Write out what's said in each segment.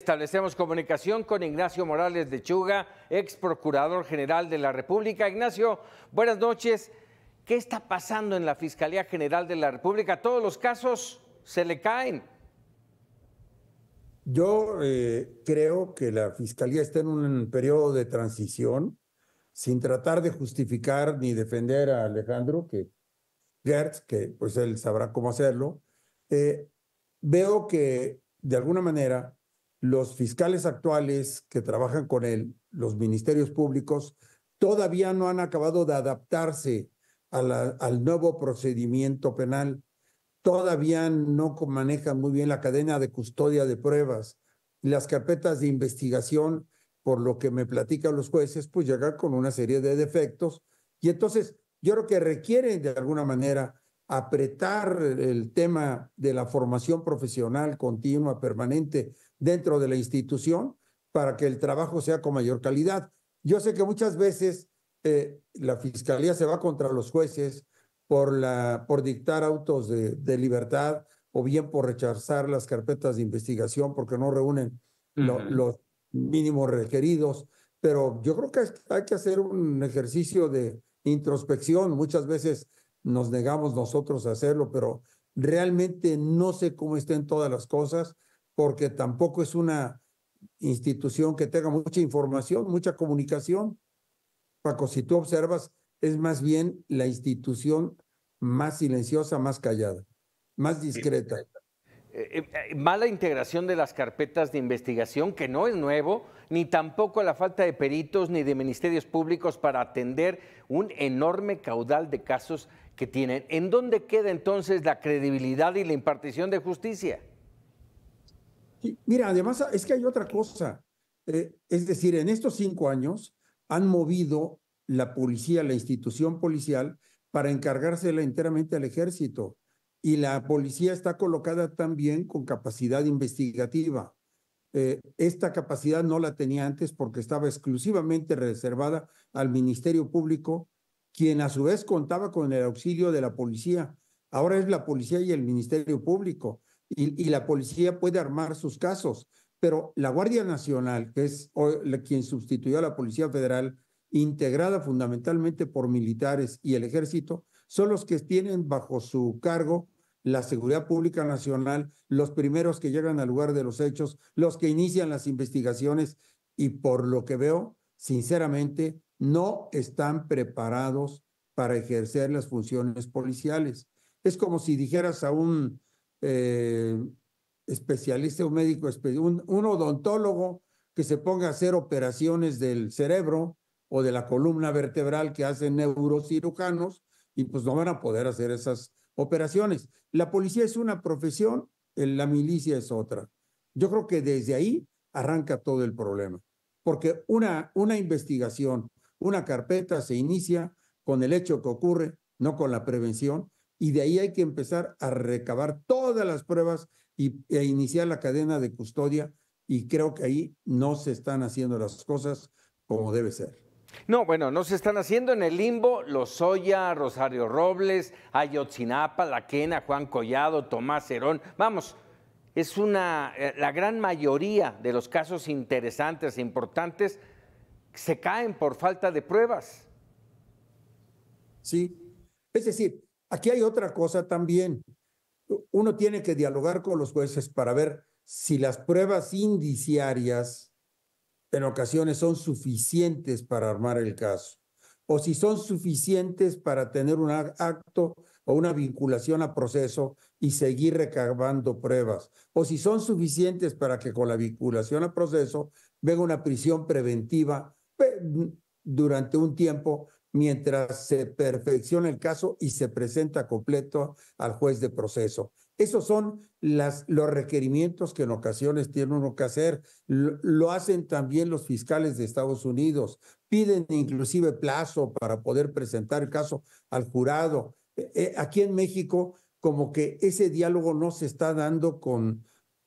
Establecemos comunicación con Ignacio Morales de Chuga, ex procurador general de la República. Ignacio, buenas noches. ¿Qué está pasando en la Fiscalía General de la República? Todos los casos se le caen. Yo eh, creo que la Fiscalía está en un periodo de transición, sin tratar de justificar ni defender a Alejandro, que Gertz, que pues él sabrá cómo hacerlo. Eh, veo que de alguna manera los fiscales actuales que trabajan con él, los ministerios públicos, todavía no han acabado de adaptarse al nuevo procedimiento penal. Todavía no manejan muy bien la cadena de custodia de pruebas. Las carpetas de investigación, por lo que me platican los jueces, pues llegan con una serie de defectos. Y entonces yo creo que requieren de alguna manera apretar el tema de la formación profesional continua, permanente dentro de la institución para que el trabajo sea con mayor calidad. Yo sé que muchas veces eh, la fiscalía se va contra los jueces por, la, por dictar autos de, libertad o bien por rechazar las carpetas de investigación porque no reúnen los mínimos requeridos. Pero yo creo que hay que hacer un ejercicio de introspección. Muchas veces nos negamos nosotros a hacerlo, pero realmente no sé cómo estén todas las cosas, porque tampoco es una institución que tenga mucha información, mucha comunicación. Paco, si tú observas, es más bien la institución más silenciosa, más callada, más discreta. Eh, eh, eh, mala integración de las carpetas de investigación, que no es nuevo, ni tampoco la falta de peritos ni de ministerios públicos para atender un enorme caudal de casos tienen. ¿En dónde queda entonces la credibilidad y la impartición de justicia? Mira, además es que hay otra cosa. Eh, es decir, en estos cinco años han movido la policía, la institución policial, para encargársela enteramente al ejército. Y la policía está colocada también con capacidad investigativa. Eh, esta capacidad no la tenía antes porque estaba exclusivamente reservada al Ministerio Público quien a su vez contaba con el auxilio de la policía. Ahora es la policía y el Ministerio Público, y, la policía puede armar sus casos, pero la Guardia Nacional, que es quien sustituyó a la Policía Federal, integrada fundamentalmente por militares y el ejército, son los que tienen bajo su cargo la seguridad pública nacional, los primeros que llegan al lugar de los hechos, los que inician las investigaciones y por lo que veo, sinceramente, no están preparados para ejercer las funciones policiales. Es como si dijeras a un eh, especialista, un médico, un, un odontólogo que se ponga a hacer operaciones del cerebro o de la columna vertebral que hacen neurocirujanos y pues no van a poder hacer esas operaciones. La policía es una profesión, eh, la milicia es otra. Yo creo que desde ahí arranca todo el problema porque una, una investigación, una carpeta se inicia con el hecho que ocurre, no con la prevención, y de ahí hay que empezar a recabar todas las pruebas y, e iniciar la cadena de custodia, y creo que ahí no se están haciendo las cosas como debe ser. No, bueno, no se están haciendo en el limbo Los Lozoya, Rosario Robles, Ayotzinapa, Laquena, Juan Collado, Tomás Herón. Vamos, es una, eh, la gran mayoría de los casos interesantes e importantes se caen por falta de pruebas. Sí, es decir, aquí hay otra cosa también. Uno tiene que dialogar con los jueces para ver si las pruebas indiciarias en ocasiones son suficientes para armar el caso o si son suficientes para tener un acto o una vinculación a proceso y seguir recabando pruebas, o si son suficientes para que con la vinculación a proceso venga una prisión preventiva pues, durante un tiempo mientras se perfecciona el caso y se presenta completo al juez de proceso. Esos son las, los requerimientos que en ocasiones tiene uno que hacer. lo, hacen también los fiscales de Estados Unidos. Piden inclusive plazo para poder presentar el caso al jurado. Eh, eh, aquí en México como que ese diálogo no se está dando con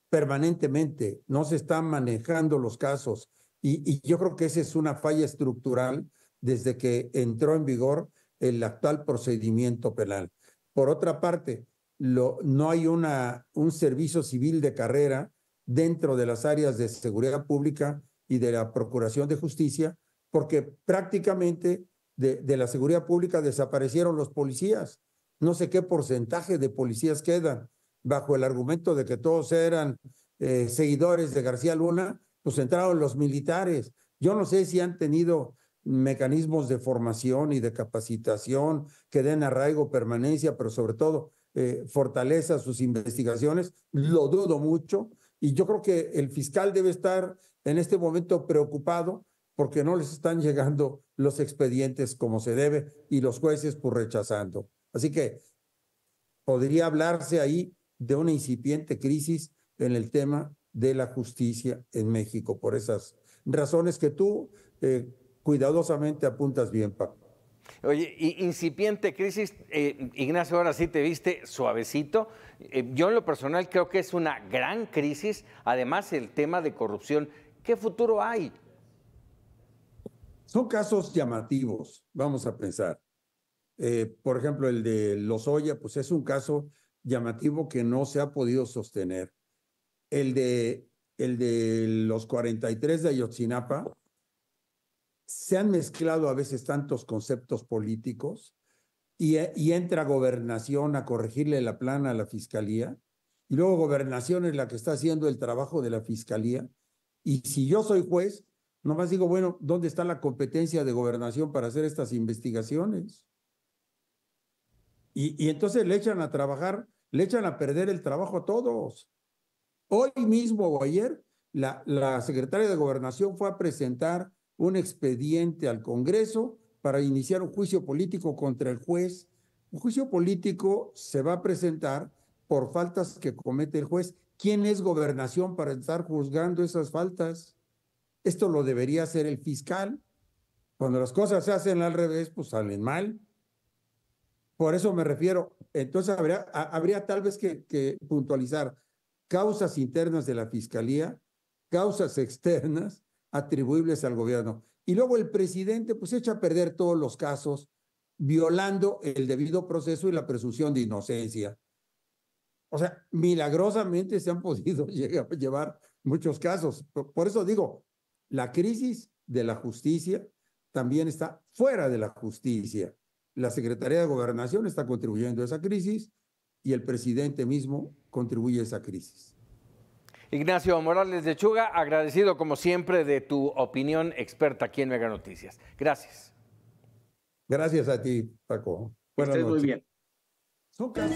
permanentemente, no se están manejando los casos. Y, yo creo que esa es una falla estructural desde que entró en vigor el actual procedimiento penal. Por otra parte, no hay una, un servicio civil de carrera dentro de las áreas de seguridad pública y de la Procuración de Justicia, porque prácticamente de, la seguridad pública desaparecieron los policías. No sé qué porcentaje de policías quedan bajo el argumento de que todos eran eh, seguidores de García Luna, pues entraron los militares. Yo no sé si han tenido mecanismos de formación y de capacitación que den arraigo, permanencia, pero sobre todo eh, fortaleza sus investigaciones. Lo dudo mucho y yo creo que el fiscal debe estar en este momento preocupado porque no les están llegando los expedientes como se debe y los jueces por pues, rechazando. Así que podría hablarse ahí de una incipiente crisis en el tema de la justicia en México, por esas razones que tú eh, cuidadosamente apuntas bien, Paco. Oye, incipiente crisis, eh, Ignacio, ahora sí te viste suavecito. Eh, yo en lo personal creo que es una gran crisis, además el tema de corrupción. ¿Qué futuro hay son casos llamativos, vamos a pensar. Eh, por ejemplo, el de los Lozoya, pues es un caso llamativo que no se ha podido sostener. El de, el de los 43 de Ayotzinapa, se han mezclado a veces tantos conceptos políticos y, y entra gobernación a corregirle la plana a la fiscalía y luego gobernación es la que está haciendo el trabajo de la fiscalía. Y si yo soy juez, Nomás digo, bueno, ¿dónde está la competencia de gobernación para hacer estas investigaciones? Y, entonces le echan a trabajar, le echan a perder el trabajo a todos. Hoy mismo o ayer, la, la secretaria de gobernación fue a presentar un expediente al Congreso para iniciar un juicio político contra el juez. Un juicio político se va a presentar por faltas que comete el juez. ¿Quién es gobernación para estar juzgando esas faltas? Esto lo debería hacer el fiscal. Cuando las cosas se hacen al revés, pues salen mal. Por eso me refiero. Entonces habría, tal vez que, puntualizar causas internas de la fiscalía, causas externas atribuibles al gobierno. Y luego el presidente pues echa a perder todos los casos violando el debido proceso y la presunción de inocencia. O sea, milagrosamente se han podido llevar muchos casos. por eso digo, la crisis de la justicia también está fuera de la justicia. La Secretaría de Gobernación está contribuyendo a esa crisis y el presidente mismo contribuye a esa crisis. Ignacio Morales de Chuga, agradecido como siempre de tu opinión experta aquí en Mega Noticias. Gracias. Gracias a ti, Paco. Buenas noches. muy bien.